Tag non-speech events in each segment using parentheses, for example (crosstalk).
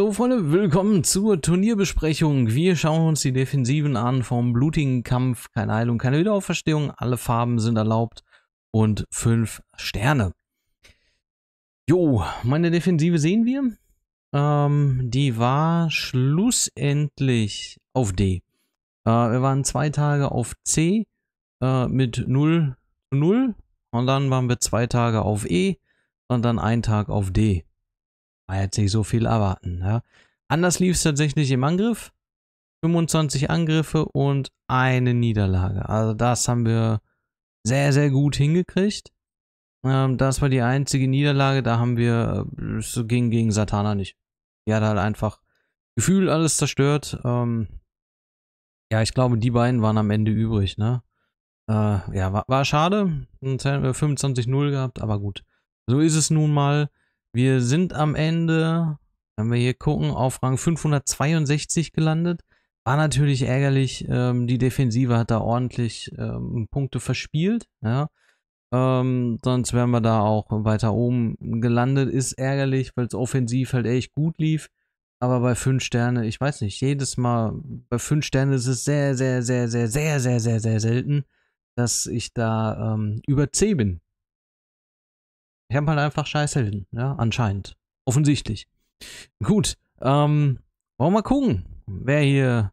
So, Freunde, willkommen zur Turnierbesprechung. Wir schauen uns die Defensiven an vom blutigen Kampf. Keine Heilung, keine Wiederauferstehung. Alle Farben sind erlaubt und fünf Sterne. Jo, meine Defensive sehen wir. Ähm, die war schlussendlich auf D. Äh, wir waren zwei Tage auf C äh, mit 0 zu 0. Und dann waren wir zwei Tage auf E und dann einen Tag auf D. War jetzt nicht so viel erwarten. Ja. Anders lief es tatsächlich im Angriff. 25 Angriffe und eine Niederlage. Also das haben wir sehr, sehr gut hingekriegt. Ähm, das war die einzige Niederlage, da haben wir, äh, es ging gegen Satana nicht. Die hat halt einfach Gefühl alles zerstört. Ähm, ja, ich glaube, die beiden waren am Ende übrig, ne? Äh, ja, war, war schade. 25-0 äh, gehabt, aber gut. So ist es nun mal. Wir sind am Ende, wenn wir hier gucken, auf Rang 562 gelandet. War natürlich ärgerlich, ähm, die Defensive hat da ordentlich ähm, Punkte verspielt. Ja. Ähm, sonst wären wir da auch weiter oben gelandet. Ist ärgerlich, weil es offensiv halt echt gut lief. Aber bei 5 Sterne, ich weiß nicht, jedes Mal, bei 5 Sterne ist es sehr, sehr, sehr, sehr, sehr, sehr, sehr, sehr selten, dass ich da ähm, über C bin. Wir haben halt einfach scheiß Helden, ja, anscheinend. Offensichtlich. Gut, ähm, wollen wir mal gucken, wer hier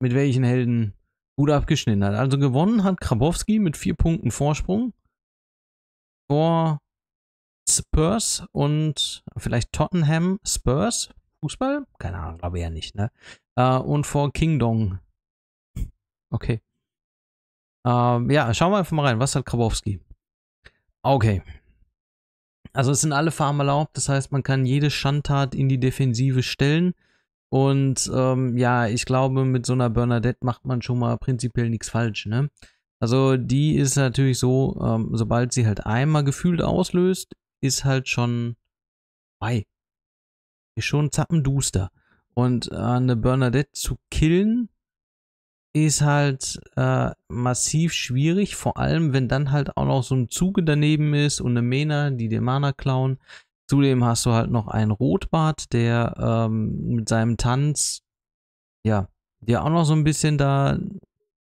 mit welchen Helden gut abgeschnitten hat. Also gewonnen hat Krabowski mit vier Punkten Vorsprung vor Spurs und vielleicht Tottenham Spurs. Fußball? Keine Ahnung, glaube ich ja nicht, ne? Äh, und vor Kingdong. Okay. Ähm, ja, schauen wir einfach mal rein. Was hat Krabowski? Okay. Also es sind alle Farben erlaubt, das heißt, man kann jede Schandtat in die Defensive stellen. Und ähm, ja, ich glaube, mit so einer Bernadette macht man schon mal prinzipiell nichts falsch, ne? Also die ist natürlich so, ähm, sobald sie halt einmal gefühlt auslöst, ist halt schon bei. Ist schon zappenduster. Und äh, eine Bernadette zu killen, ist halt äh, massiv schwierig, vor allem wenn dann halt auch noch so ein Zuge daneben ist und eine Mena, die dir Mana klauen. Zudem hast du halt noch einen Rotbart, der ähm, mit seinem Tanz, ja, dir auch noch so ein bisschen da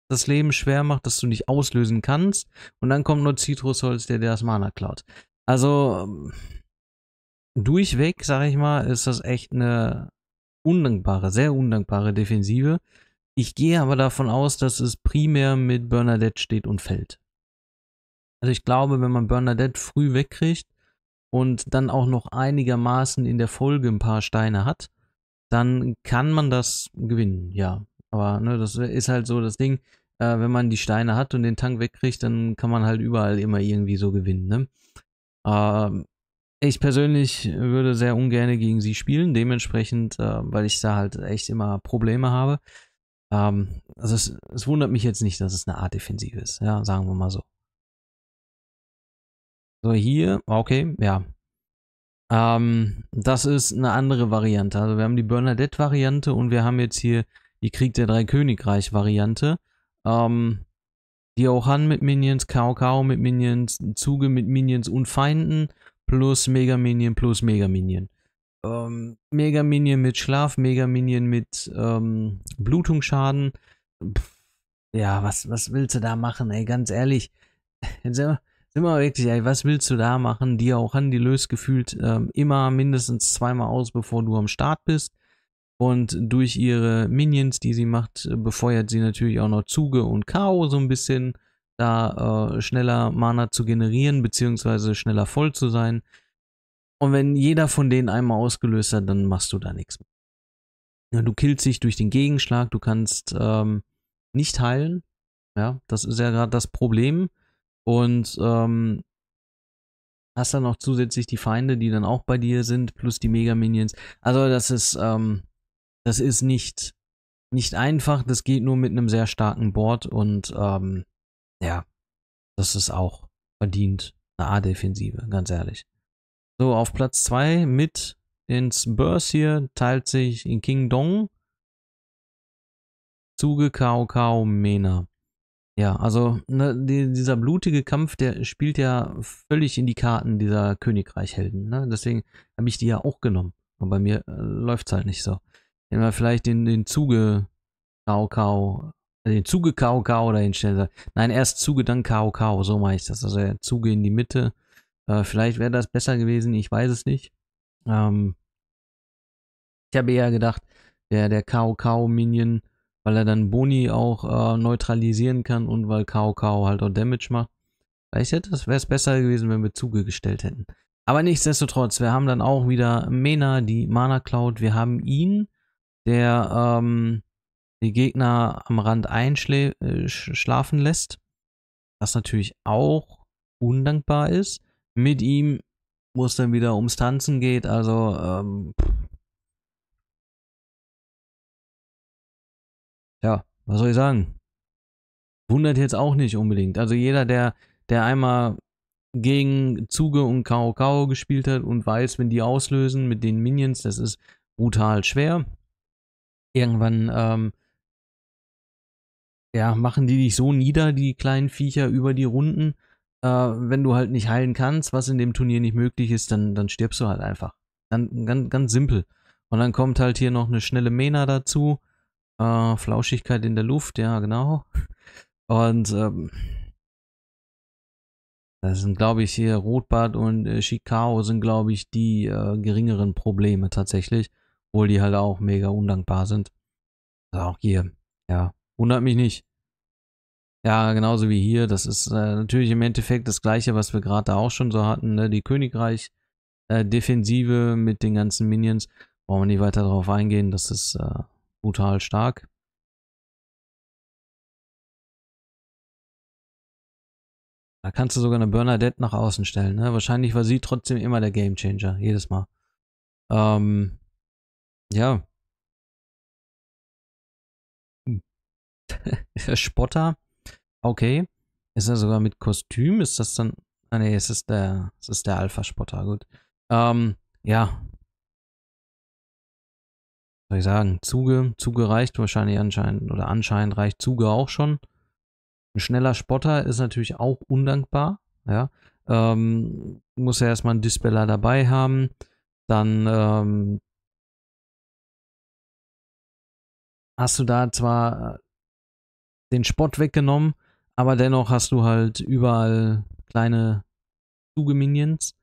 das Leben schwer macht, dass du nicht auslösen kannst. Und dann kommt nur Citrusholz, der dir das Mana klaut. Also ähm, durchweg, sag ich mal, ist das echt eine undankbare, sehr undankbare Defensive. Ich gehe aber davon aus, dass es primär mit Bernadette steht und fällt. Also ich glaube, wenn man Bernadette früh wegkriegt und dann auch noch einigermaßen in der Folge ein paar Steine hat, dann kann man das gewinnen, ja. Aber ne, das ist halt so das Ding, äh, wenn man die Steine hat und den Tank wegkriegt, dann kann man halt überall immer irgendwie so gewinnen, ne? Ähm, ich persönlich würde sehr ungern gegen sie spielen, dementsprechend, äh, weil ich da halt echt immer Probleme habe. Ähm, also es, es wundert mich jetzt nicht, dass es eine Art Defensive ist, ja, sagen wir mal so. So, hier, okay, ja. Ähm, das ist eine andere Variante. Also wir haben die Bernadette-Variante und wir haben jetzt hier die Krieg der drei Königreich-Variante. Ähm, die Ohan mit Minions, Kao Kao mit Minions, Zuge mit Minions und Feinden plus Mega Minion plus Mega Minion ähm, Mega Minion mit Schlaf, Mega Minion mit ähm, Blutungsschaden. Pff, ja, was, was willst du da machen, ey? Ganz ehrlich. (laughs) Jetzt sind wir, sind wir wirklich, ey, was willst du da machen? Die auch an die löst gefühlt ähm, immer mindestens zweimal aus, bevor du am Start bist. Und durch ihre Minions, die sie macht, befeuert sie natürlich auch noch Zuge und K.O. so ein bisschen, da äh, schneller Mana zu generieren, beziehungsweise schneller voll zu sein. Und wenn jeder von denen einmal ausgelöst hat, dann machst du da nichts mehr. Du killst dich durch den Gegenschlag, du kannst ähm, nicht heilen. Ja, das ist ja gerade das Problem. Und ähm, hast dann noch zusätzlich die Feinde, die dann auch bei dir sind, plus die Mega-Minions. Also das ist, ähm, das ist nicht, nicht einfach, das geht nur mit einem sehr starken Board und ähm, ja, das ist auch verdient eine A-Defensive, ganz ehrlich. So, auf Platz 2 mit ins Spurs hier teilt sich in King Dong Zuge Kao Kao Mena. Ja, also ne, die, dieser blutige Kampf, der spielt ja völlig in die Karten dieser Königreichhelden. Ne? Deswegen habe ich die ja auch genommen. Aber bei mir äh, läuft es halt nicht so. Wenn wir vielleicht den, den Zuge Kao Kao, äh, den Zuge Kao Kao dahin stellen. Nein, erst Zuge, dann Kao Kao. So mache ich das. Also der Zuge in die Mitte äh, vielleicht wäre das besser gewesen, ich weiß es nicht. Ähm, ich habe eher gedacht, der, der Kao minion weil er dann Boni auch äh, neutralisieren kann und weil Kao Kao halt auch Damage macht. Vielleicht hätte das wäre es besser gewesen, wenn wir Zuge gestellt hätten. Aber nichtsdestotrotz, wir haben dann auch wieder Mena, die Mana Cloud. Wir haben ihn, der ähm, die Gegner am Rand einschlafen äh, lässt. Was natürlich auch undankbar ist mit ihm, wo es dann wieder ums Tanzen geht. Also, ähm, ja, was soll ich sagen? Wundert jetzt auch nicht unbedingt. Also jeder, der, der einmal gegen Zuge und Kao Kao gespielt hat und weiß, wenn die auslösen mit den Minions, das ist brutal schwer. Irgendwann, ähm, ja, machen die dich so nieder, die kleinen Viecher über die Runden äh, wenn du halt nicht heilen kannst, was in dem Turnier nicht möglich ist, dann, dann stirbst du halt einfach. Dann, ganz, ganz simpel. Und dann kommt halt hier noch eine schnelle Mena dazu. Äh, Flauschigkeit in der Luft, ja, genau. (laughs) Und ähm, das sind, glaube ich, hier Rotbart und äh, Chicago sind, glaube ich, die äh, geringeren Probleme tatsächlich, obwohl die halt auch mega undankbar sind. Also auch hier, ja, wundert mich nicht. Ja, genauso wie hier. Das ist äh, natürlich im Endeffekt das Gleiche, was wir gerade auch schon so hatten. Ne? Die Königreich-Defensive äh, mit den ganzen Minions. Brauchen wir nicht weiter darauf eingehen. Das ist äh, brutal stark. Da kannst du sogar eine Bernadette nach außen stellen. Ne? Wahrscheinlich war sie trotzdem immer der Gamechanger. Jedes Mal. Ähm, ja. Hm. (laughs) Spotter Okay. Ist er sogar mit Kostüm? Ist das dann. Ah, nee, es ist der, es ist der Alpha-Spotter, gut. Ähm, ja. Was soll ich sagen? Zuge. Zuge reicht wahrscheinlich anscheinend. Oder anscheinend reicht Zuge auch schon. Ein schneller Spotter ist natürlich auch undankbar. Ja. Ähm, muss ja erstmal einen Dispeller dabei haben. Dann ähm, hast du da zwar äh, den Spott weggenommen, aber dennoch hast du halt überall kleine Zuge-Minions.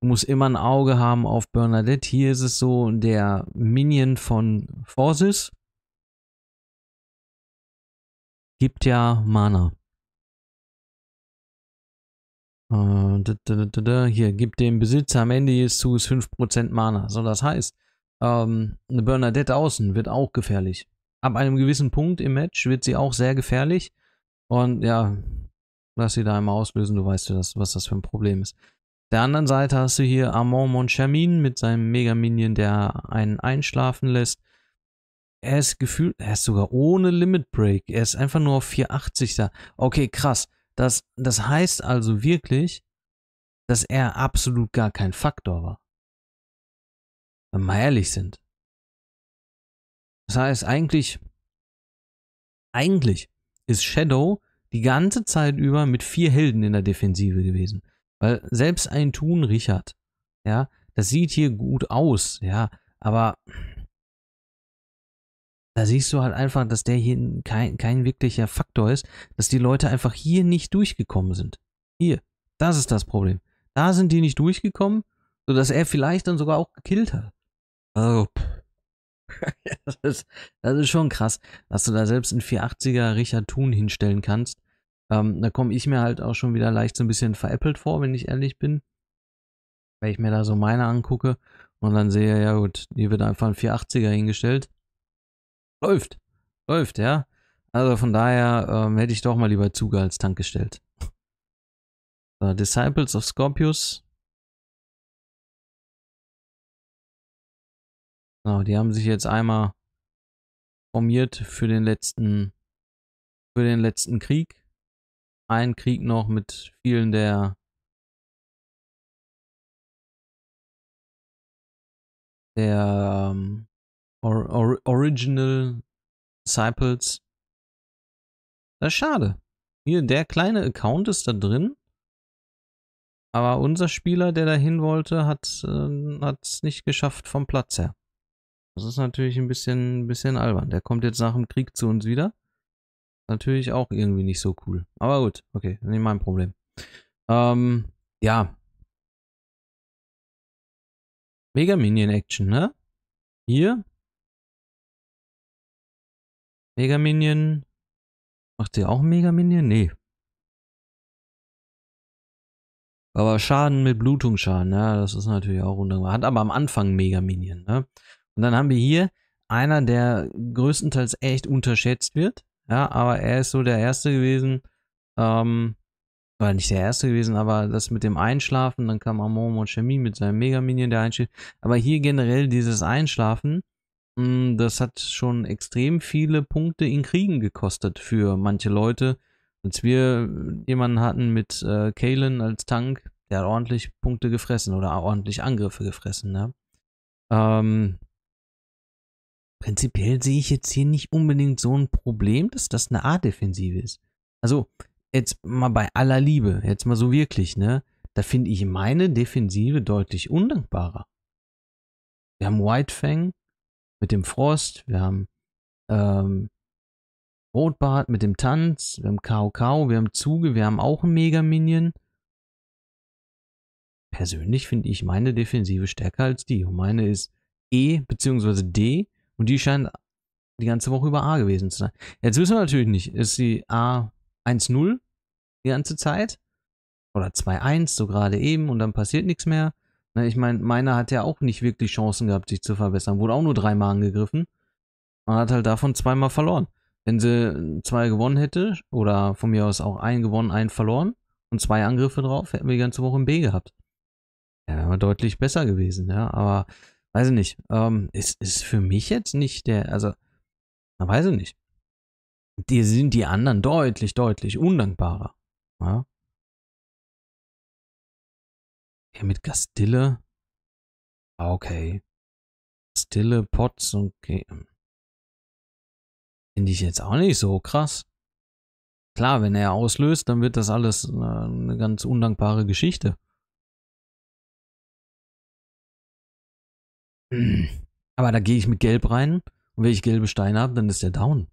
Du musst immer ein Auge haben auf Bernadette. Hier ist es so, der Minion von Forces gibt ja Mana. Äh, Hier, gibt dem Besitzer am Ende des Zuges 5% Mana. So, das heißt, ähm, eine Bernadette außen wird auch gefährlich. Ab einem gewissen Punkt im Match wird sie auch sehr gefährlich. Und ja, lass sie da einmal auslösen, du weißt ja, das, was das für ein Problem ist. Der anderen Seite hast du hier Armand Monchamin mit seinem Mega-Minion, der einen einschlafen lässt. Er ist gefühlt, er ist sogar ohne Limit Break. Er ist einfach nur auf 480 da. Okay, krass. Das, das heißt also wirklich, dass er absolut gar kein Faktor war. Wenn wir mal ehrlich sind. Das heißt eigentlich, eigentlich ist Shadow die ganze Zeit über mit vier Helden in der Defensive gewesen. Weil selbst ein Thun Richard, ja, das sieht hier gut aus, ja, aber da siehst du halt einfach, dass der hier kein, kein wirklicher Faktor ist, dass die Leute einfach hier nicht durchgekommen sind. Hier, das ist das Problem. Da sind die nicht durchgekommen, sodass er vielleicht dann sogar auch gekillt hat. Oh, pff. (laughs) das, ist, das ist schon krass, dass du da selbst einen 480er Richard Thun hinstellen kannst. Ähm, da komme ich mir halt auch schon wieder leicht so ein bisschen veräppelt vor, wenn ich ehrlich bin. Wenn ich mir da so meine angucke und dann sehe, ja gut, hier wird einfach ein 480er hingestellt. Läuft. Läuft, ja. Also von daher ähm, hätte ich doch mal lieber Zuge als Tank gestellt. So, Disciples of Scorpius. So, genau, die haben sich jetzt einmal formiert für den letzten, für den letzten Krieg. Ein Krieg noch mit vielen der der um, ähm, or, or, Original Disciples. Das ist schade. Hier, der kleine Account ist da drin. Aber unser Spieler, der dahin wollte, hat es ähm, äh, nicht geschafft vom Platz her. Das ist natürlich ein bisschen, bisschen albern. Der kommt jetzt nach dem Krieg zu uns wieder. Natürlich auch irgendwie nicht so cool. Aber gut, okay, nicht mein Problem. Ähm, ja. Mega Minion Action, ne? Hier. Mega Minion. Macht sie auch Mega Minion? Nee. Aber Schaden mit Blutungsschaden, ne? das ist natürlich auch wunderbar. Hat aber am Anfang Mega Minion, ne? Und dann haben wir hier einer, der größtenteils echt unterschätzt wird. Ja, aber er ist so der Erste gewesen, ähm, war nicht der Erste gewesen, aber das mit dem Einschlafen, dann kam Amon Monchemi mit seinem Mega-Minion, der einschläft. Aber hier generell dieses Einschlafen, mh, mm, das hat schon extrem viele Punkte in Kriegen gekostet für manche Leute. Als wir jemanden hatten mit äh, Kalen als Tank, der hat ordentlich Punkte gefressen oder ordentlich Angriffe gefressen, ne? Ähm, prinzipiell sehe ich jetzt hier nicht unbedingt so ein Problem, dass das eine A-Defensive ist. Also, jetzt mal bei aller Liebe, jetzt mal so wirklich, ne? Da finde ich meine Defensive deutlich undankbarer. Wir haben Whitefang mit dem Frost, wir haben ähm, Rotbart mit dem Tanz, wir haben Kao Kao, wir haben Zuge, wir haben auch einen Mega Minion. Persönlich finde ich meine Defensive stärker als die. Und meine ist E bzw. D und die scheint die ganze Woche über A gewesen zu sein. Jetzt wissen wir natürlich nicht, ist sie A 1-0 die ganze Zeit? Oder 2-1, so gerade eben, und dann passiert nichts mehr. Ne, ich meine, meiner hat ja auch nicht wirklich Chancen gehabt, sich zu verbessern. Wurde auch nur dreimal angegriffen. Man hat halt davon zweimal verloren. Wenn sie äh, zwei gewonnen hätte, oder von mir aus auch einen gewonnen, einen verloren, und zwei Angriffe drauf, hätten wir die ganze Woche im B gehabt. Ja, wäre deutlich besser gewesen, ja. Aber weiß ich nicht, ähm, ist, ist für mich jetzt nicht der, also, weiß ich nicht. Die sind die anderen deutlich, deutlich undankbarer. Ja, ja mit Gastille. Ah, okay. Stille, Pots, okay. Finde ich jetzt auch nicht so krass. Klar, wenn er auslöst, dann wird das alles äh, eine ganz undankbare Geschichte. Hm. Aber da gehe ich mit Gelb rein und wenn ich gelbe Steine habe, dann ist der down.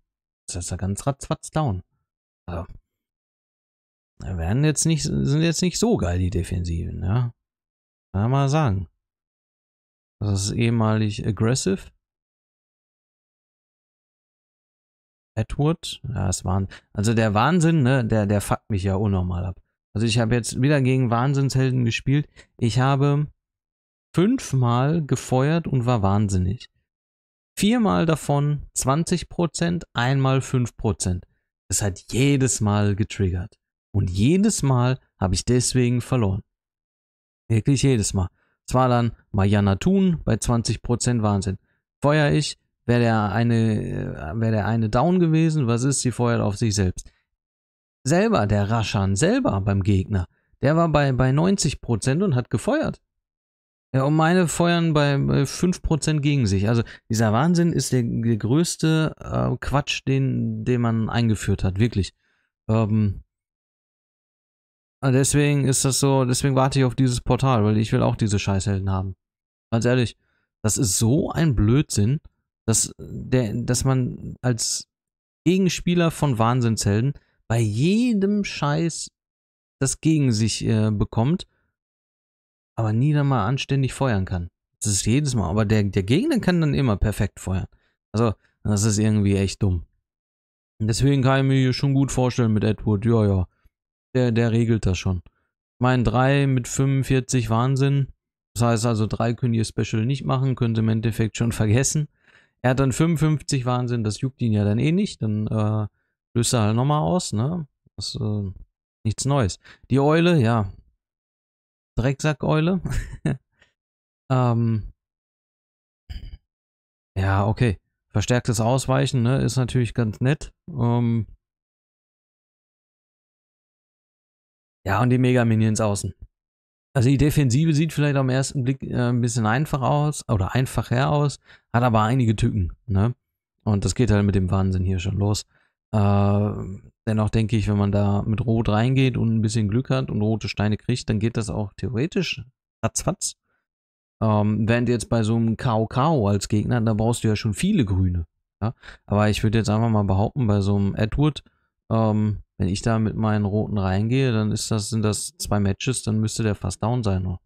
Das ist ja ganz ratzfatz down. Also, werden jetzt nicht, sind jetzt nicht so geil, die Defensiven, ja. Kann man mal sagen. Das ist ehemalig aggressive. Edward, ja, es waren, also der Wahnsinn, ne, der, der fuckt mich ja unnormal ab. Also ich habe jetzt wieder gegen Wahnsinnshelden gespielt. Ich habe fünfmal gefeuert und war wahnsinnig. Viermal davon 20%, einmal 5%. Das hat jedes Mal getriggert. Und jedes Mal habe ich deswegen verloren. Wirklich jedes Mal. Es war dann Mariana Thun bei 20% Wahnsinn. Feuer ich, wäre der eine, äh, wäre der eine down gewesen, was ist, sie feuert auf sich selbst. Selber, der Raschan, selber beim Gegner, der war bei, bei 90% und hat gefeuert. Ja, und meine feuern bei 5% äh, gegen sich. Also dieser Wahnsinn ist der, der größte äh, Quatsch, den, den man eingeführt hat, wirklich. Ähm, deswegen ist das so, deswegen warte ich auf dieses Portal, weil ich will auch diese Scheißhelden haben. Ganz ehrlich, das ist so ein Blödsinn, dass, der, dass man als Gegenspieler von Wahnsinnshelden bei jedem Scheiß das gegen sich äh, bekommt aber nie dann mal anständig feuern kann. Das ist jedes Mal, aber der, der Gegner kann dann immer perfekt feuern. Also, das ist irgendwie echt dumm. Deswegen kann ich mir hier schon gut vorstellen mit Edward, ja, ja. Der, der regelt das schon. Mein 3 mit 45 Wahnsinn. Das heißt also, 3 könnt ihr Special nicht machen, könnt ihr im Endeffekt schon (laughs) vergessen. Er hat dann 55 Wahnsinn, das juckt ihn ja dann eh nicht. Dann äh, löst er halt nochmal aus, ne? Das ist äh, nichts Neues. Die Eule, ja, Drecksackeule. (laughs) ähm, ja, okay. Verstärktes Ausweichen ne, ist natürlich ganz nett. Ähm, ja, und die Mega-Minions außen. Also die Defensive sieht vielleicht am ersten Blick äh, ein bisschen einfach aus oder einfacher aus, hat aber einige Tücken. Ne? Und das geht halt mit dem Wahnsinn hier schon los. Äh, Dennoch denke ich, wenn man da mit Rot reingeht und ein bisschen Glück hat und rote Steine kriegt, dann geht das auch theoretisch ratzfatz. Ähm, während jetzt bei so einem K.O.K.O. als Gegner, da brauchst du ja schon viele Grüne. Ja? Aber ich würde jetzt einfach mal behaupten, bei so einem Edward, ähm, wenn ich da mit meinen Roten reingehe, dann ist das, sind das zwei Matches, dann müsste der fast down sein. Oder?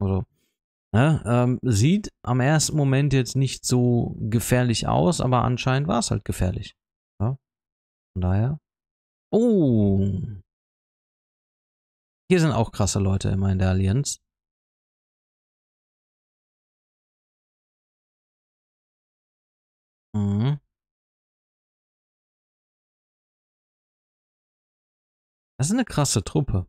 Also, ne? ähm, sieht am ersten Moment jetzt nicht so gefährlich aus, aber anscheinend war es halt gefährlich. Ja? Von daher Oh. Hier sind auch krasse Leute immer in der Allianz. Mhm. Das ist eine krasse Truppe.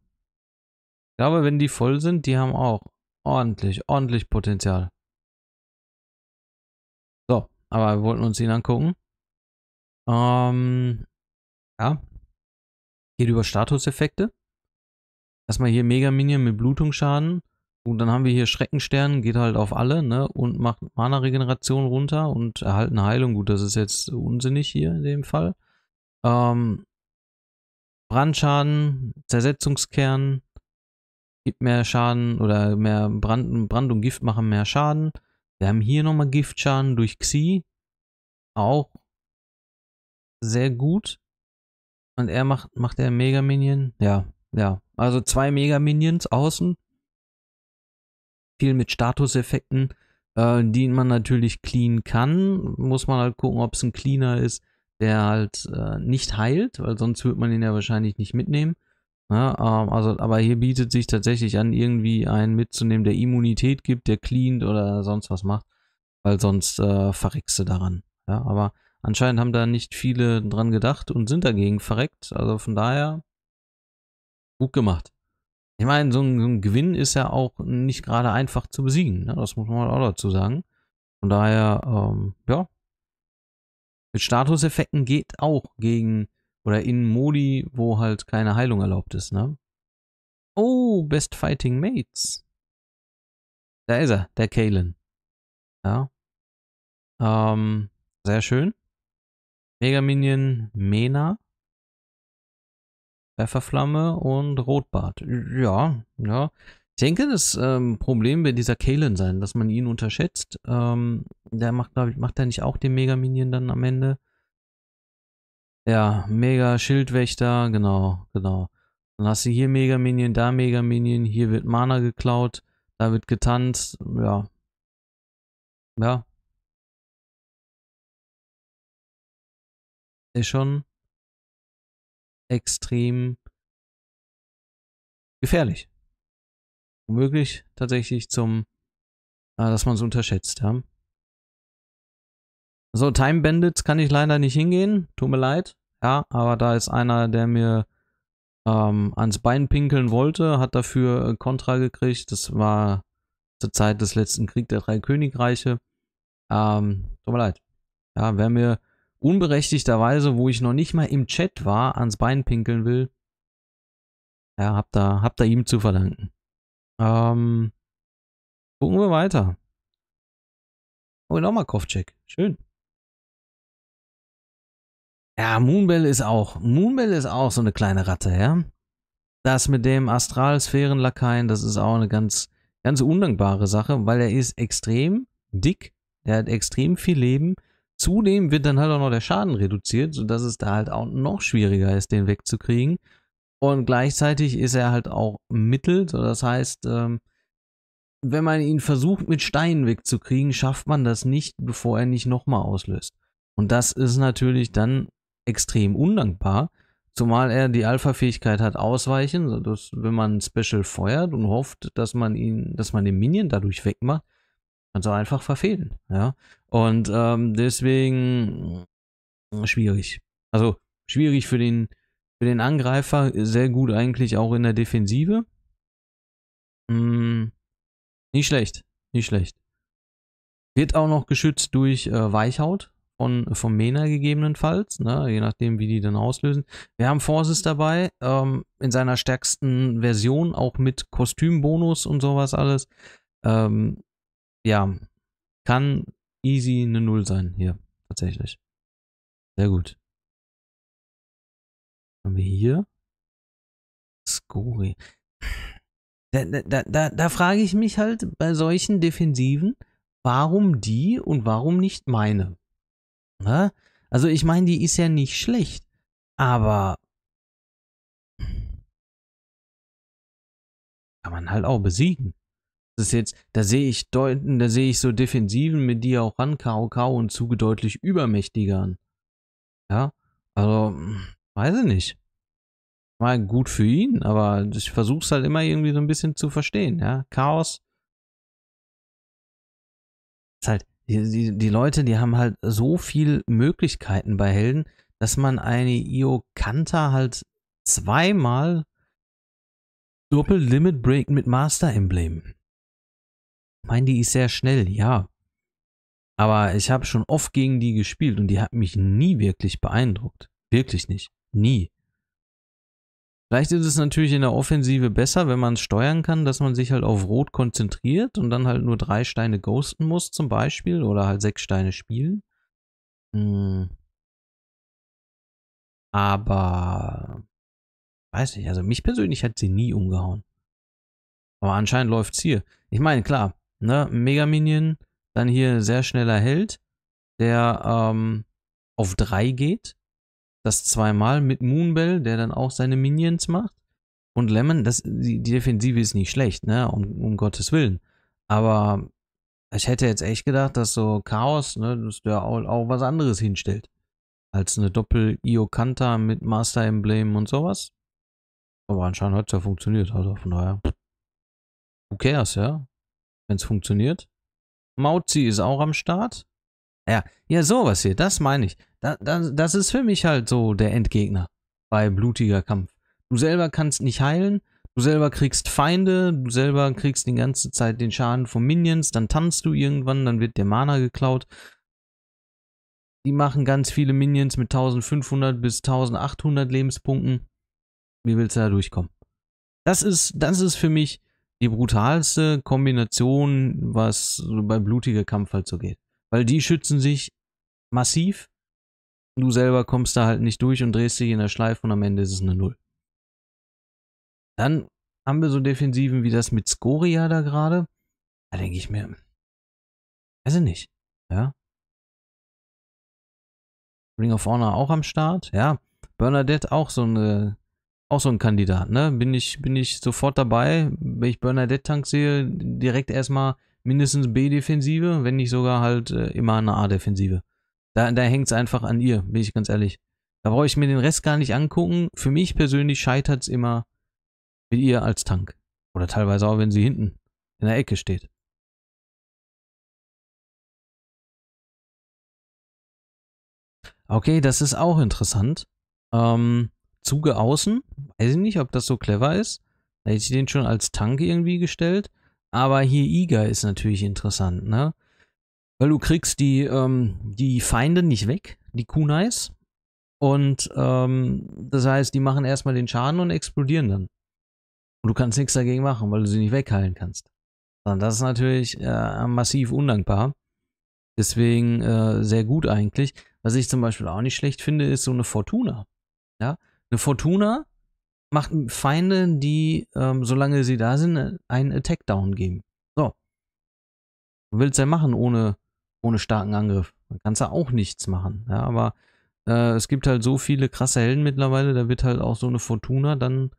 Ich glaube, wenn die voll sind, die haben auch ordentlich, ordentlich Potenzial. So, aber wir wollten uns ihn angucken. Ähm, ja, Geht über Statuseffekte. Erstmal hier Mega Minion mit Blutungsschaden. Und dann haben wir hier Schreckenstern, geht halt auf alle, ne? Und macht Mana-Regeneration runter und erhalten Heilung. Gut, das ist jetzt unsinnig hier in dem Fall. Ähm, Brandschaden, Zersetzungskern, gibt mehr Schaden oder mehr Brand, Brand und Gift machen mehr Schaden. Wir haben hier nochmal Giftschaden durch Xi. Auch sehr gut. Und er macht, macht er Mega Minion? Ja, ja. Also zwei Mega Minions außen. Viel mit Statuseffekten, äh, die man natürlich clean kann. Muss man halt gucken, ob es ein Cleaner ist, der halt äh, nicht heilt, weil sonst würde man ihn ja wahrscheinlich nicht mitnehmen. Ja, ähm, also, aber hier bietet sich tatsächlich an, irgendwie einen mitzunehmen, der Immunität gibt, der cleant oder sonst was macht, weil sonst äh, verreckst du daran. Ja, aber Anscheinend haben da nicht viele dran gedacht und sind dagegen verreckt. Also von daher gut gemacht. Ich meine, so ein, so ein Gewinn ist ja auch nicht gerade einfach zu besiegen. Ne? Das muss man halt auch dazu sagen. Von daher, ähm, ja. Mit Statuseffekten geht auch gegen oder in Modi, wo halt keine Heilung erlaubt ist. Ne? Oh, Best Fighting Mates. Da ist er, der Kalen. Ja. Ähm, sehr schön. Mega Minion Mena, Pfefferflamme und Rotbart. Ja, ja. Ich denke, das ähm, Problem wird dieser Kalen sein, dass man ihn unterschätzt. Ähm, der macht, glaube ich, macht er nicht auch den Mega Minion dann am Ende? Ja, Mega Schildwächter, genau, genau. Dann hast du hier Mega Minion, da Mega Minion, hier wird Mana geklaut, da wird getanzt, ja. Ja, ist schon extrem gefährlich. Womöglich tatsächlich zum, äh, dass man es unterschätzt, ja. So, Time Bandits kann ich leider nicht hingehen, tut mir leid. Ja, aber da ist einer, der mir ähm, ans Bein pinkeln wollte, hat dafür äh, Kontra gekriegt. Das war zur Zeit des letzten Krieg der drei Königreiche. Ähm, tut mir leid. Ja, wer mir unberechtigterweise, wo ich noch nicht mal im Chat war, ans Bein pinkeln will. Ja, hab da, hab da ihm zu verdanken. Ähm, gucken wir weiter. Oh, nochmal Kovcek. Schön. Ja, Moonbell ist auch. Moonbell ist auch so eine kleine Ratte, ja. Das mit dem Astralsphärenlakaien, das ist auch eine ganz, ganz undankbare Sache, weil er ist extrem dick, er hat extrem viel Leben, Zudem wird dann halt auch noch der Schaden reduziert, sodass es da halt auch noch schwieriger ist, den wegzukriegen. Und gleichzeitig ist er halt auch Mittel, so das heißt, ähm, wenn man ihn versucht mit Steinen wegzukriegen, schafft man das nicht, bevor er nicht nochmal auslöst. Und das ist natürlich dann extrem undankbar, zumal er die Alpha-Fähigkeit hat ausweichen, sodass, wenn man Special feuert und hofft, dass man ihn, dass man den Minion dadurch wegmacht, Kannst du einfach verfehlen, ja. Und ähm, deswegen äh, schwierig. Also schwierig für den, für den Angreifer, sehr gut eigentlich auch in der Defensive. Hm, nicht schlecht, nicht schlecht. Wird auch noch geschützt durch äh, Weichhaut von, von Mena gegebenenfalls, ne? je nachdem, wie die dann auslösen. Wir haben Forces dabei, ähm, in seiner stärksten Version, auch mit Kostümbonus und sowas alles. Ähm, ja, kann easy eine Null sein hier, tatsächlich. Sehr gut. Haben wir hier? Skori. Da, da, da, da frage ich mich halt bei solchen Defensiven, warum die und warum nicht meine? Ja? Ne? Also ich meine, die ist ja nicht schlecht, aber kann man halt auch besiegen. Das ist jetzt, da sehe ich deuten, da sehe ich so Defensiven mit dir auch ran, KOK und Zuge deutlich übermächtiger an. Ja, also, weiß ich nicht. War gut für ihn, aber ich versuche es halt immer irgendwie so ein bisschen zu verstehen, ja. Chaos. Ist halt, die, die, die Leute, die haben halt so viel Möglichkeiten bei Helden, dass man eine Io Kanta halt zweimal Doppel Limit Break mit Master Emblem mein, die ist sehr schnell, ja. Aber ich habe schon oft gegen die gespielt und die hat mich nie wirklich beeindruckt. Wirklich nicht. Nie. Vielleicht ist es natürlich in der Offensive besser, wenn man es steuern kann, dass man sich halt auf Rot konzentriert und dann halt nur drei Steine ghosten muss zum Beispiel oder halt sechs Steine spielen. Hm. Aber weiß nicht, also mich persönlich hat sie nie umgehauen. Aber anscheinend läuft's hier. Ich meine, klar, Ne? Mega Minion, dann hier sehr schneller Held, der ähm, auf 3 geht. Das zweimal mit Moonbell, der dann auch seine Minions macht. Und Lemon, das, die, die Defensive ist nicht schlecht, ne? Um, um Gottes Willen. Aber ich hätte jetzt echt gedacht, dass so Chaos, ne, dass der auch, auch was anderes hinstellt. Als eine Doppel-Iokanta mit Master Emblem und sowas. Aber anscheinend hat es ja funktioniert, also von daher. Who cares, ja? wenn es funktioniert. Mauzi ist auch am Start. Ja, ja, sowas hier, das meine ich. Da, das, das ist für mich halt so der Endgegner bei blutiger Kampf. Du selber kannst nicht heilen, du selber kriegst Feinde, du selber kriegst die ganze Zeit den Schaden von Minions, dann tanzt du irgendwann, dann wird der Mana geklaut. Die machen ganz viele Minions mit 1500 bis 1800 Lebenspunkten. Wie willst du da durchkommen? Das ist, das ist für mich die brutalste Kombination, was bei blutiger Kampf halt so geht. Weil die schützen sich massiv. Du selber kommst da halt nicht durch und drehst dich in der Schleife und am Ende ist es eine Null. Dann haben wir so Defensiven wie das mit Scoria da gerade. Da denke ich mir, weiß ich nicht. Ja. Ring of Honor auch am Start. Ja. Bernadette auch so eine auch so ein Kandidat, ne? Bin ich, bin ich sofort dabei. Wenn ich Bernadette-Tank sehe, direkt erstmal mindestens B-Defensive, wenn nicht sogar halt äh, immer eine A-Defensive. Da, da hängt es einfach an ihr, bin ich ganz ehrlich. Da brauche ich mir den Rest gar nicht angucken. Für mich persönlich scheitert es immer mit ihr als Tank. Oder teilweise auch, wenn sie hinten in der Ecke steht. Okay, das ist auch interessant. Ähm, Zuge außen. Weiß ich nicht, ob das so clever ist. Da hätte ich den schon als Tank irgendwie gestellt. Aber hier Iga ist natürlich interessant, ne? Weil du kriegst die, ähm, die Feinde nicht weg, die Kunais. Und ähm, das heißt, die machen erstmal den Schaden und explodieren dann. Und du kannst nichts dagegen machen, weil du sie nicht wegheilen kannst. Und das ist natürlich äh, massiv undankbar. Deswegen äh, sehr gut eigentlich. Was ich zum Beispiel auch nicht schlecht finde, ist so eine Fortuna. Ja, eine Fortuna macht Feinde, die, ähm, solange sie da sind, einen Attack down geben. So. Was willst du ja machen ohne, ohne starken Angriff? Dann kannst du auch nichts machen. Ja, aber äh, es gibt halt so viele krasse Helden mittlerweile, da wird halt auch so eine Fortuna dann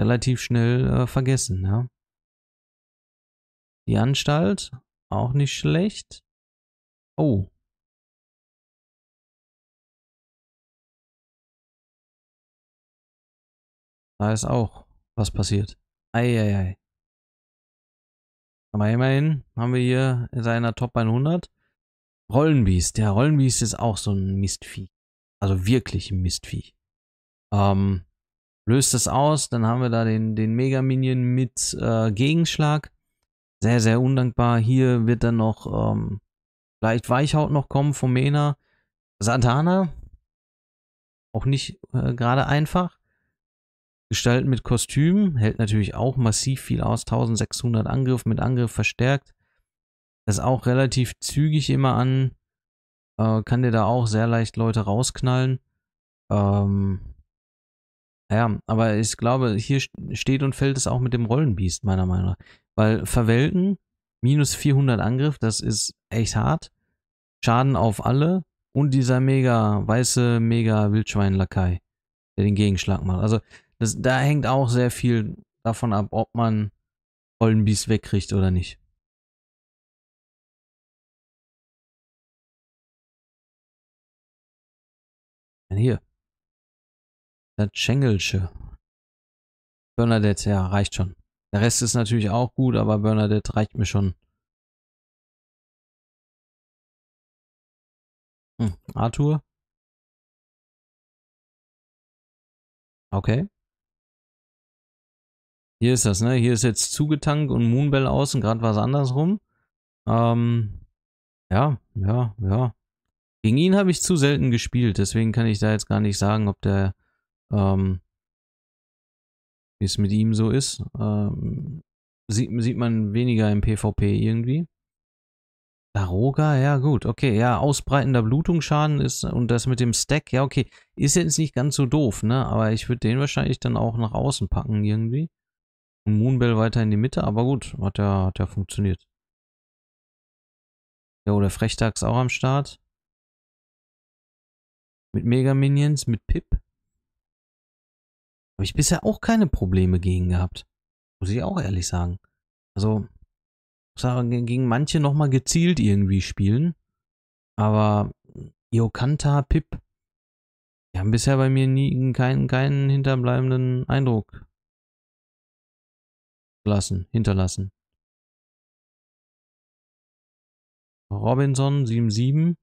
relativ schnell äh, vergessen. Ja. Die Anstalt, auch nicht schlecht. Oh, Da ist auch was passiert. Eieiei. Aber immerhin haben wir hier in seiner Top 100 Rollenbiest. Der Rollenbiest ist auch so ein Mistvieh. Also wirklich ein Mistvieh. Ähm, löst es aus, dann haben wir da den, den Mega-Minion mit äh, Gegenschlag. Sehr, sehr undankbar. Hier wird dann noch ähm, vielleicht Weichhaut noch kommen vom Mena. Santana. Auch nicht äh, gerade einfach. Gestalten mit Kostüm hält natürlich auch massiv viel aus. 1600 Angriff mit Angriff verstärkt. Das ist auch relativ zügig immer an. Äh, kann dir da auch sehr leicht Leute rausknallen. Ähm, ja, aber ich glaube, hier steht und fällt es auch mit dem Rollenbiest, meiner Meinung nach. Weil Verwelken, minus 400 Angriff, das ist echt hart. Schaden auf alle und dieser mega weiße, mega Wildschwein-Lakai, der den Gegenschlag macht. Also das, da hängt auch sehr viel davon ab, ob man Oldenbies wegkriegt oder nicht. Hier. Das Schengelsche. Bernadette, ja, reicht schon. Der Rest ist natürlich auch gut, aber Bernadette reicht mir schon. Hm, Arthur? Okay. Hier ist das, ne? Hier ist jetzt Zugetank und Moonbell außen, gerade war es andersrum. Ähm, ja, ja, ja. Gegen ihn habe ich zu selten gespielt, deswegen kann ich da jetzt gar nicht sagen, ob der, ähm, wie es mit ihm so ist. Ähm, sieht, sieht man weniger im PvP irgendwie. Daroga, ja gut, okay, ja, ausbreitender Blutungsschaden ist und das mit dem Stack, ja okay, ist jetzt nicht ganz so doof, ne, aber ich würde den wahrscheinlich dann auch nach außen packen irgendwie und Moonbell weiter in die Mitte, aber gut, hat ja, hat ja funktioniert. Ja, oder Frechtags auch am Start. Mit Mega Minions, mit Pip. Habe ich bisher auch keine Probleme gegen gehabt. Muss ich auch ehrlich sagen. Also, ich sagen, gegen manche nochmal gezielt irgendwie spielen. Aber Iokanta, Pip, die haben bisher bei mir nie keinen, keinen hinterbleibenden Eindruck lassen, hinterlassen. Robinson 77.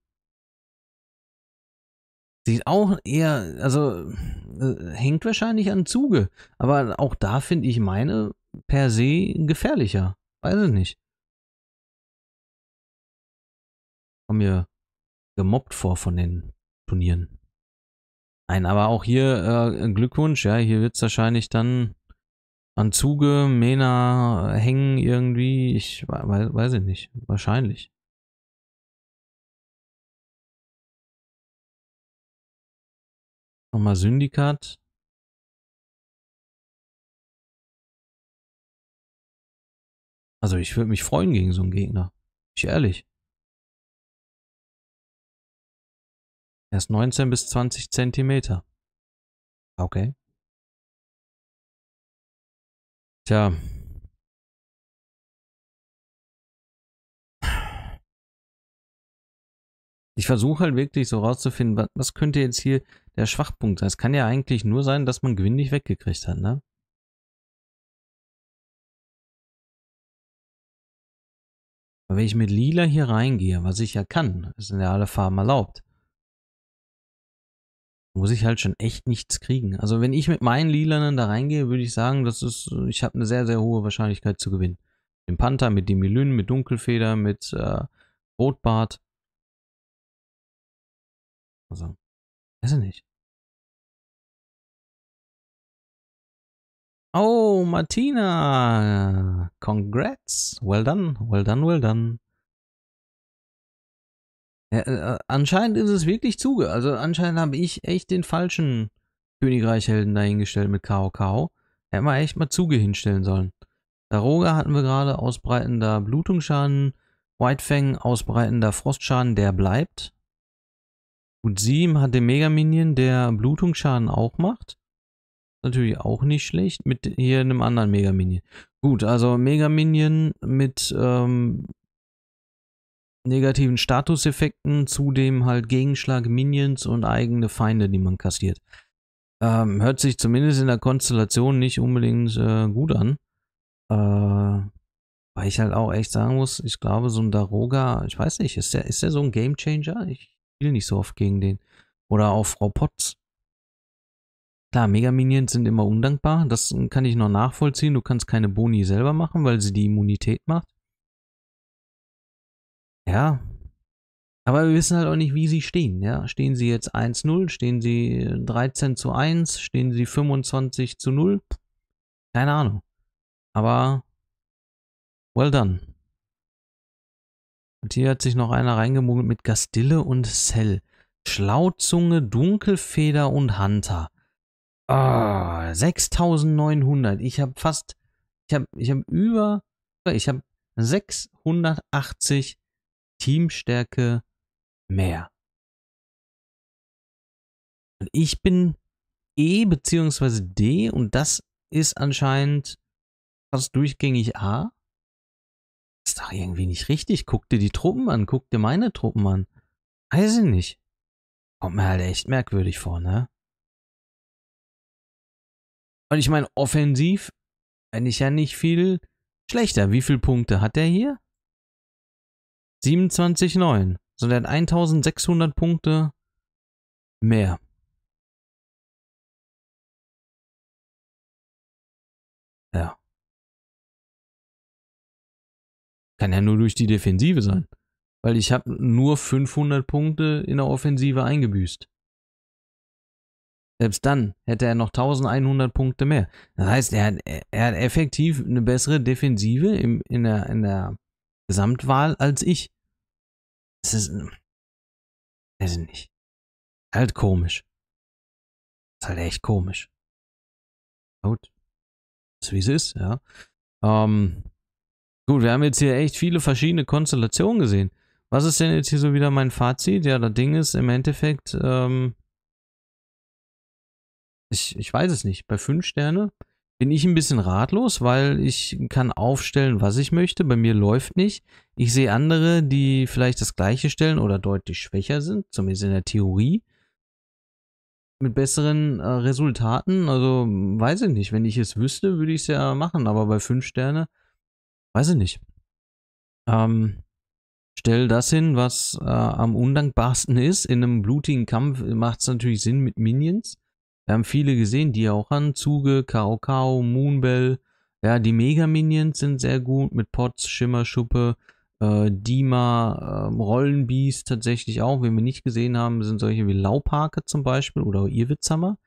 Sieht auch eher, also äh, hängt wahrscheinlich an Zuge. Aber auch da finde ich meine per se gefährlicher. Weiß ich nicht. Kommen mir gemobbt vor von den Turnieren. Nein, aber auch hier äh, Glückwunsch, ja, hier wird es wahrscheinlich dann Anzuge, Zuge, Mena hängen irgendwie. Ich weiß, weiß ich nicht. Wahrscheinlich. Nochmal Syndikat. Also ich würde mich freuen gegen so einen Gegner. Ich ehrlich. Erst 19 bis 20 Zentimeter. Okay. Tja. Ich versuche halt wirklich so rauszufinden, was, was könnte jetzt hier der Schwachpunkt sein. Es kann ja eigentlich nur sein, dass man Gewinn nicht weggekriegt hat, ne? Aber wenn ich mit Lila hier reingehe, was ich ja kann, ist in der alle Farben erlaubt muss ich halt schon echt nichts kriegen. Also wenn ich mit meinen Lilanen da reingehe, würde ich sagen, das ist, ich habe eine sehr, sehr hohe Wahrscheinlichkeit zu gewinnen. Mit dem Panther, mit dem Melyn, mit Dunkelfeder, mit äh, Rotbart. Also, weiß ich nicht. Oh, Martina! Congrats! Well done, well done, well done. Ja, äh, äh, anscheinend ist es wirklich Zuge. Also anscheinend habe ich echt den falschen Königreichhelden dahingestellt mit K.O.K.O. Kao. Hätten wir echt mal Zuge hinstellen sollen. Daroga hatten wir gerade, ausbreitender Blutungsschaden. Whitefang, ausbreitender Frostschaden, der bleibt. Gut, Sieben hat den Megaminion, der Blutungsschaden auch macht. Natürlich auch nicht schlecht. Mit hier einem anderen Megaminion. Gut, also Megaminion mit ähm, negativen Statuseffekten, zudem halt Gegenschlag, Minions und eigene Feinde, die man kassiert. Ähm, hört sich zumindest in der Konstellation nicht unbedingt äh, gut an. Äh, weil ich halt auch echt sagen muss, ich glaube, so ein Daroga, ich weiß nicht, ist der, ist der so ein Gamechanger? Ich spiele nicht so oft gegen den. Oder auch Frau Potts. Klar, Mega-Minions sind immer undankbar. Das kann ich noch nachvollziehen. Du kannst keine Boni selber machen, weil sie die Immunität macht. Ja. Aber wir wissen halt auch nicht, wie sie stehen. Ja? Stehen sie jetzt 1-0? Stehen sie 13 zu 1? Stehen sie 25 zu 0? Keine Ahnung. Aber well done. Und hier hat sich noch einer reingemogelt mit Gastille und Cell. Schlauzunge, Dunkelfeder und Hunter. Ah, 6900. Ich habe fast, ich habe ich hab über, ich habe 680 Teamstärke mehr. Und ich bin E bzw. D und das ist anscheinend fast durchgängig A. ist doch irgendwie nicht richtig. Guck dir die Truppen an, guck dir meine Truppen an. Weiß ich nicht. Kommt mir halt echt merkwürdig vor, ne? Und ich meine, offensiv bin ich ja nicht viel schlechter. Wie viele Punkte hat der hier? 27,9, sondern 1600 Punkte mehr. Ja. Kann ja nur durch die Defensive sein. Weil ich habe nur 500 Punkte in der Offensive eingebüßt. Selbst dann hätte er noch 1100 Punkte mehr. Das heißt, er hat, er hat effektiv eine bessere Defensive im, in, der, in der Gesamtwahl als ich. Das ist, hm, weiß ich nicht. Halt komisch. Ist halt echt komisch. Gut. Ist wie es ist, ja. Ähm, gut, wir haben jetzt hier echt viele verschiedene Konstellationen gesehen. Was ist denn jetzt hier so wieder mein Fazit? Ja, das Ding ist im Endeffekt, ähm, ich, ich weiß es nicht. Bei 5 Sterne bin ich ein bisschen ratlos, weil ich kann aufstellen, was ich möchte. Bei mir läuft nicht. Ich sehe andere, die vielleicht das gleiche stellen oder deutlich schwächer sind, zumindest in der Theorie, mit besseren äh, Resultaten. Also weiß ich nicht. Wenn ich es wüsste, würde ich es ja machen. Aber bei fünf Sterne, weiß ich nicht. Ähm, stell das hin, was äh, am undankbarsten (laughs) ist. In einem blutigen Kampf macht es natürlich Sinn mit Minions. Wir haben viele gesehen, die auch an Zuge, Kaokao, Moonbell. Ja, die Mega Minions sind sehr gut mit Pots, Schimmerschuppe, äh, Dima, äh, Rollenbiest tatsächlich auch. Wen wir nicht gesehen haben, sind solche wie Lauparke zum Beispiel oder Irwitzhammer.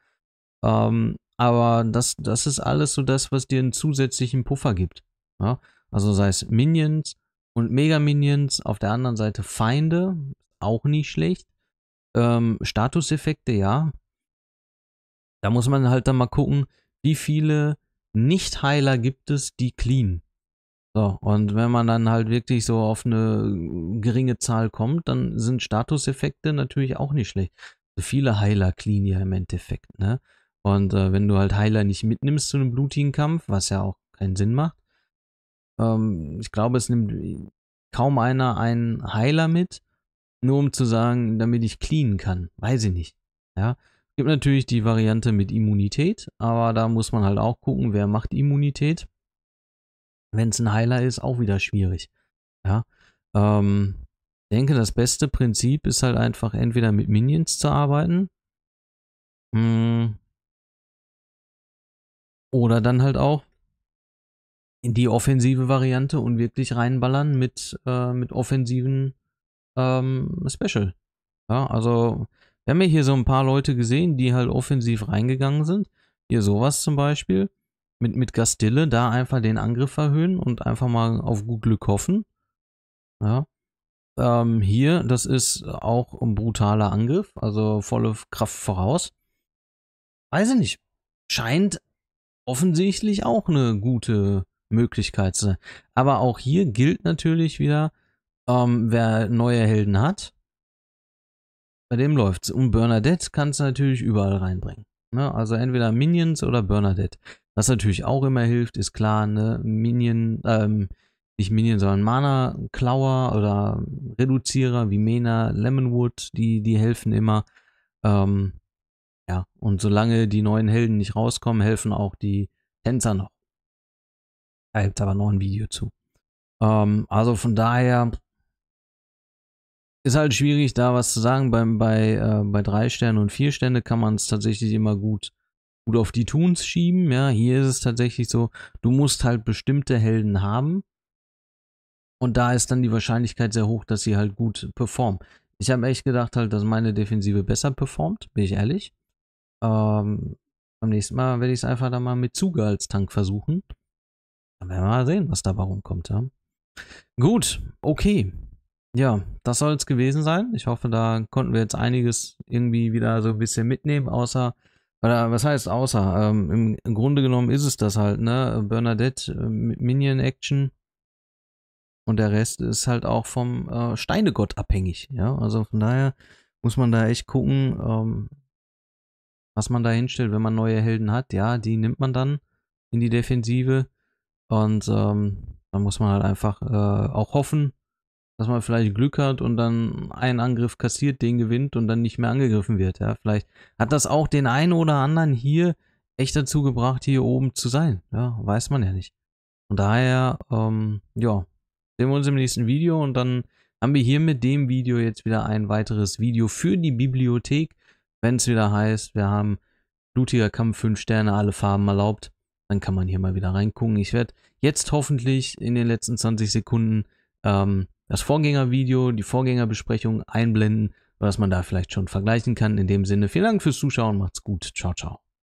Ähm, aber das, das ist alles so das, was dir einen zusätzlichen Puffer gibt. Ja? Also sei es Minions und Mega Minions, auf der anderen Seite Feinde, auch nicht schlecht. Ähm, Statuseffekte, ja. Da muss man halt dann mal gucken, wie viele Nicht-Heiler gibt es, die clean. So, und wenn man dann halt wirklich so auf eine geringe Zahl kommt, dann sind Statuseffekte natürlich auch nicht schlecht. Also viele Heiler clean ja im Endeffekt, ne? Und äh, wenn du halt Heiler nicht mitnimmst zu einem blutigen Kampf, was ja auch keinen Sinn macht, ähm, ich glaube, es nimmt kaum einer einen Heiler mit, nur um zu sagen, damit ich cleanen kann. Weiß ich nicht. Ja, Gibt natürlich die Variante mit Immunität, aber da muss man halt auch gucken, wer macht Immunität. Wenn es ein Heiler ist, auch wieder schwierig. Ja, ähm, denke, das beste Prinzip ist halt einfach entweder mit Minions zu arbeiten. Hm, oder dann halt auch in die offensive Variante und wirklich reinballern mit, äh, mit offensiven ähm, Special. Ja, also wir haben ja hier so ein paar Leute gesehen, die halt offensiv reingegangen sind. Hier sowas zum Beispiel. Mit, mit Gastille da einfach den Angriff erhöhen und einfach mal auf gut Glück hoffen. Ja. Ähm, hier, das ist auch ein brutaler Angriff, also volle Kraft voraus. Weiß ich nicht. Scheint offensichtlich auch eine gute Möglichkeit zu sein. Aber auch hier gilt natürlich wieder, ähm, wer neue Helden hat, bei dem läuft's. Und Bernadette kannst du natürlich überall reinbringen. Ne? Also entweder Minions oder Bernadette. Was natürlich auch immer hilft, ist klar, ne, Minion, ähm, nicht Minion, sondern Mana-Klauer oder Reduzierer wie Mena, Lemonwood, die, die helfen immer. Ähm, ja, und solange die neuen Helden nicht rauskommen, helfen auch die Tänzer noch. Da gibt es aber noch ein Video zu. Ähm, also von daher, ist halt schwierig, da was zu sagen. Bei, bei, äh, bei drei Sterne und vier Sterne kann man es tatsächlich immer gut, gut auf die Tunes schieben. Ja, hier ist es tatsächlich so, du musst halt bestimmte Helden haben. Und da ist dann die Wahrscheinlichkeit sehr hoch, dass sie halt gut performen. Ich habe echt gedacht halt, dass meine Defensive besser performt, bin ich ehrlich. Ähm, beim nächsten Mal werde ich es einfach dann mal mit Zuge als Tank versuchen. Dann werden wir mal sehen, was dabei rumkommt. Ja? Gut, okay ja, das soll es gewesen sein. Ich hoffe, da konnten wir jetzt einiges irgendwie wieder so ein bisschen mitnehmen, außer, oder was heißt außer? Ähm, im, im, Grunde genommen ist es das halt, ne? Bernadette äh, mit Minion Action. Und der Rest ist halt auch vom äh, Steinegott abhängig, ja. Also von daher muss man da echt gucken, ähm, was man da hinstellt, wenn man neue Helden hat. Ja, die nimmt man dann in die Defensive. Und ähm, da muss man halt einfach äh, auch hoffen, dass man vielleicht Glück hat und dann einen Angriff kassiert, den gewinnt und dann nicht mehr angegriffen wird. Ja, vielleicht hat das auch den einen oder anderen hier echt dazu gebracht, hier oben zu sein. Ja, weiß man ja nicht. Von daher, ähm, ja, sehen wir uns im nächsten Video und dann haben wir hier mit dem Video jetzt wieder ein weiteres Video für die Bibliothek, wenn es wieder heißt, wir haben blutiger Kampf 5 Sterne, alle Farben erlaubt. Dann kann man hier mal wieder reingucken. Ich werde jetzt hoffentlich in den letzten 20 Sekunden ähm, das Vorgängervideo, die Vorgängerbesprechung einblenden, was man da vielleicht schon vergleichen kann. In dem Sinne, vielen Dank fürs Zuschauen, macht's gut, ciao, ciao.